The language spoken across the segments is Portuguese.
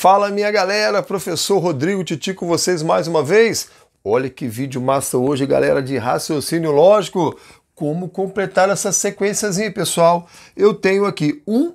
Fala minha galera, professor Rodrigo Titi com vocês mais uma vez. Olha que vídeo massa hoje, galera, de raciocínio lógico. Como completar essa sequenciazinha, pessoal? Eu tenho aqui 1,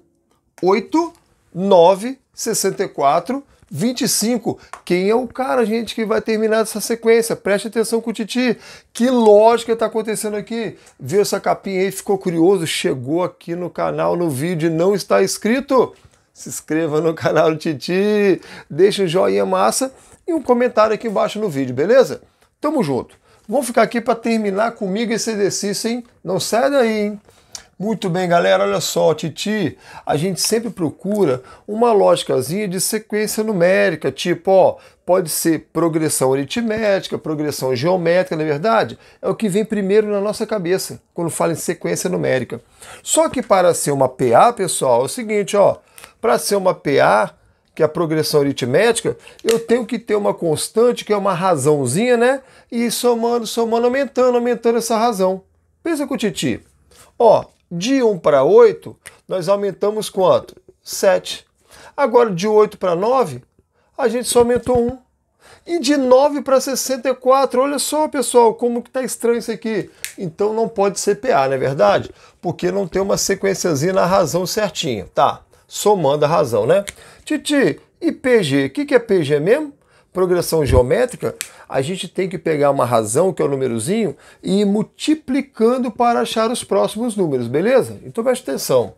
8, 9, 64, 25. Quem é o cara, gente, que vai terminar essa sequência? Preste atenção com o Titi. Que lógica está acontecendo aqui? Viu essa capinha aí, ficou curioso? Chegou aqui no canal, no vídeo e não está inscrito? se inscreva no canal do Titi, deixa um joinha massa e um comentário aqui embaixo no vídeo, beleza? Tamo junto. Vamos ficar aqui para terminar comigo esse exercício, hein? Não sai daí, hein? Muito bem, galera, olha só, Titi, a gente sempre procura uma lógicazinha de sequência numérica, tipo, ó, pode ser progressão aritmética, progressão geométrica, na é verdade, é o que vem primeiro na nossa cabeça quando fala em sequência numérica. Só que para ser uma PA, pessoal, é o seguinte, ó, para ser uma PA, que é a progressão aritmética, eu tenho que ter uma constante, que é uma razãozinha, né? E somando, somando, aumentando, aumentando essa razão. Pensa com o Titi. Ó, de 1 para 8, nós aumentamos quanto? 7. Agora, de 8 para 9, a gente só aumentou 1. E de 9 para 64, olha só, pessoal, como que tá estranho isso aqui. Então não pode ser PA, não é verdade? Porque não tem uma sequenciazinha na razão certinha, tá? Somando a razão, né? Titi, e PG? O que, que é PG mesmo? progressão geométrica, a gente tem que pegar uma razão, que é o númerozinho, e ir multiplicando para achar os próximos números, beleza? Então preste atenção.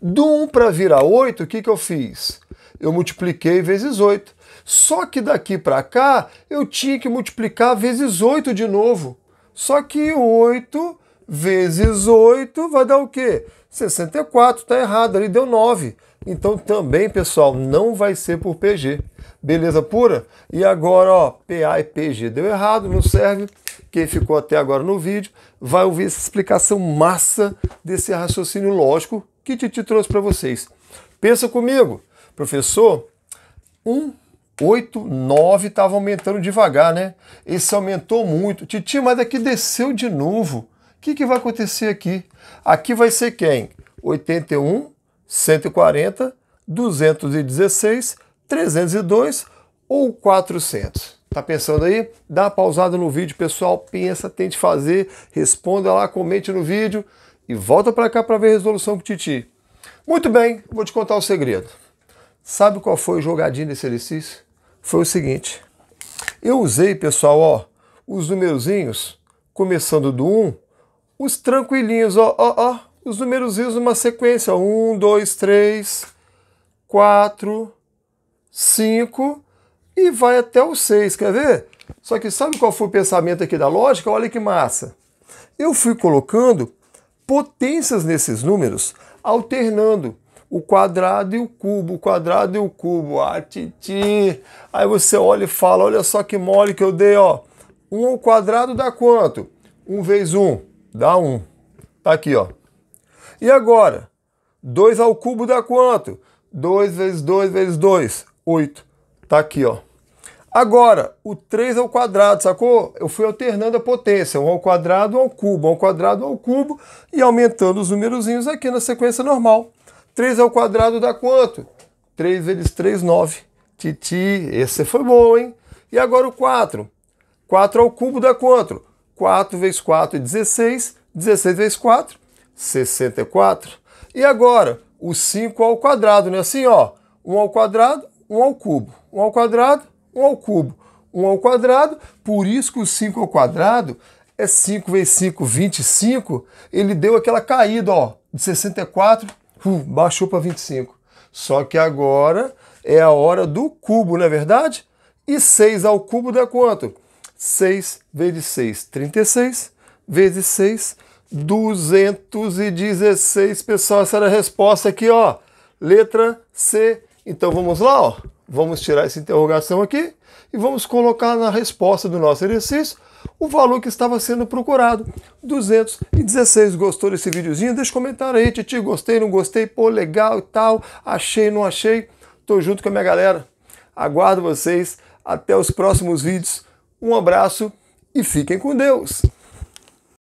Do 1 para virar 8, o que, que eu fiz? Eu multipliquei vezes 8. Só que daqui para cá, eu tinha que multiplicar vezes 8 de novo. Só que 8 vezes 8 vai dar o quê? 64, está errado, ali deu 9. Então também, pessoal, não vai ser por PG. Beleza pura? E agora, ó, PA e PG deu errado, não serve. Quem ficou até agora no vídeo vai ouvir essa explicação massa desse raciocínio lógico que Titi trouxe para vocês. Pensa comigo, professor, 1, 8, 9 estava aumentando devagar, né? Esse aumentou muito. Titi, mas aqui desceu de novo. O que, que vai acontecer aqui? Aqui vai ser quem? 81, 140, 216, 302 ou 400. Tá pensando aí? Dá uma pausada no vídeo, pessoal. Pensa, tente fazer, responda lá, comente no vídeo e volta para cá para ver a resolução com o Titi. Muito bem, vou te contar o um segredo. Sabe qual foi o jogadinho desse exercício? Foi o seguinte. Eu usei, pessoal, ó, os numerozinhos, começando do 1, os tranquilinhos, ó, ó, ó, os usam numa sequência. 1, 2, 3, 4, 5 e vai até o 6. Quer ver? Só que sabe qual foi o pensamento aqui da lógica? Olha que massa. Eu fui colocando potências nesses números, alternando o quadrado e o cubo, o quadrado e o cubo. Ah, titi. Aí você olha e fala, olha só que mole que eu dei, ó. 1 um ao quadrado dá quanto? 1 um vezes 1 um, dá 1. Um. Tá aqui, ó. E agora? 2 ao cubo dá quanto? 2 vezes 2 vezes 2, 8. Tá aqui, ó. Agora, o 3 ao quadrado, sacou? Eu fui alternando a potência, 1 ao quadrado, 1 ao cubo, 1 ao quadrado, 1 ao cubo, e aumentando os numerozinhos aqui na sequência normal. 3 ao quadrado dá quanto? 3 vezes 3, 9. Titi, esse foi bom, hein? E agora o 4. 4 ao cubo dá quanto? 4 vezes 4 é 16, 16 vezes 4, 64. E agora, o 5 ao quadrado, né? Assim, ó, 1 ao quadrado, 1 ao cubo. 1 ao quadrado, 1 ao cubo. 1 ao quadrado, por isso que o 5 ao quadrado é 5 vezes 5, 25. Ele deu aquela caída, ó, de 64, uh, baixou para 25. Só que agora é a hora do cubo, não é verdade? E 6 ao cubo dá quanto? 6 vezes 6, 36, vezes 6, 216 pessoal, essa era a resposta aqui, ó. Letra C. Então vamos lá, ó. Vamos tirar essa interrogação aqui e vamos colocar na resposta do nosso exercício o valor que estava sendo procurado. 216. Gostou desse videozinho? Deixa um comentário aí, Titi. Gostei, não gostei? Pô, legal e tal. Achei, não achei? Tô junto com a minha galera. Aguardo vocês. Até os próximos vídeos. Um abraço e fiquem com Deus.